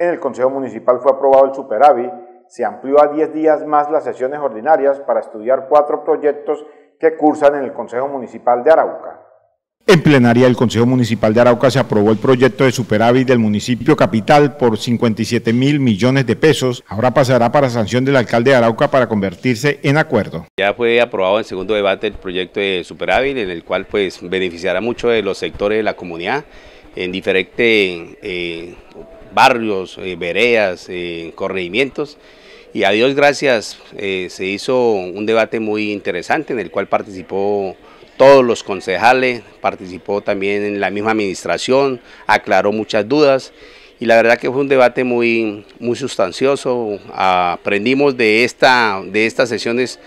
En el Consejo Municipal fue aprobado el superávit, se amplió a 10 días más las sesiones ordinarias para estudiar cuatro proyectos que cursan en el Consejo Municipal de Arauca. En plenaria del Consejo Municipal de Arauca se aprobó el proyecto de superávit del municipio capital por 57 mil millones de pesos. Ahora pasará para sanción del alcalde de Arauca para convertirse en acuerdo. Ya fue aprobado en segundo debate el proyecto de superávit en el cual pues beneficiará mucho de los sectores de la comunidad en diferentes eh, barrios, eh, veredas, eh, corregimientos. Y a Dios gracias, se hizo un debate muy interesante en el cual participó todos los concejales, participó también en la misma administración, aclaró muchas dudas y la verdad que fue un debate muy, muy sustancioso. Aprendimos de, esta, de estas sesiones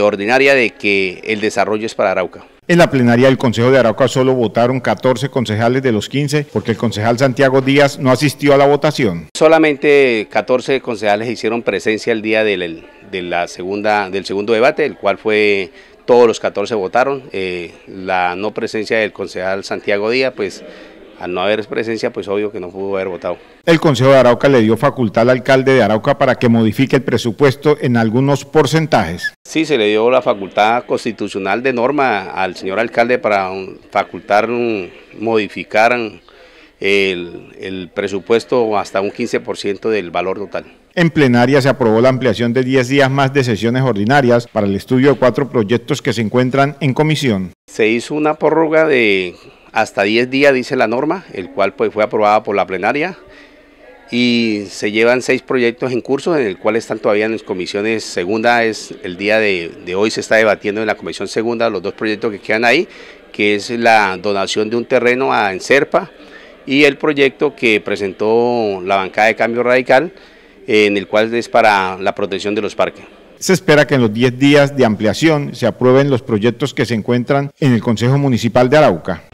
ordinarias de que el desarrollo es para Arauca. En la plenaria del Consejo de Arauca solo votaron 14 concejales de los 15 porque el concejal Santiago Díaz no asistió a la votación. Solamente 14 concejales hicieron presencia el día del, de la segunda, del segundo debate, el cual fue todos los 14 votaron. Eh, la no presencia del concejal Santiago Díaz, pues al no haber presencia, pues obvio que no pudo haber votado. El Consejo de Arauca le dio facultad al alcalde de Arauca para que modifique el presupuesto en algunos porcentajes. Sí, se le dio la facultad constitucional de norma al señor alcalde para facultar, modificar mm, el, presupuesto hasta un 15% del valor total. En plenaria se aprobó la ampliación de 10 días más de sesiones ordinarias para el estudio de cuatro proyectos que se encuentran en comisión. Se hizo una prórroga de hasta 10 días, dice la norma, el cual pues, fue aprobada por la plenaria y se llevan seis proyectos en curso, en el cual están todavía en las comisiones segunda, es el día de, de, hoy se está debatiendo en la comisión segunda los dos proyectos que quedan ahí, que es la donación de un terreno a Encerpa y el proyecto que presentó la bancada de cambio radical, en el cual es para la protección de los parques. Se espera que en los 10 días de ampliación se aprueben los proyectos que se encuentran en el Consejo Municipal de Arauca.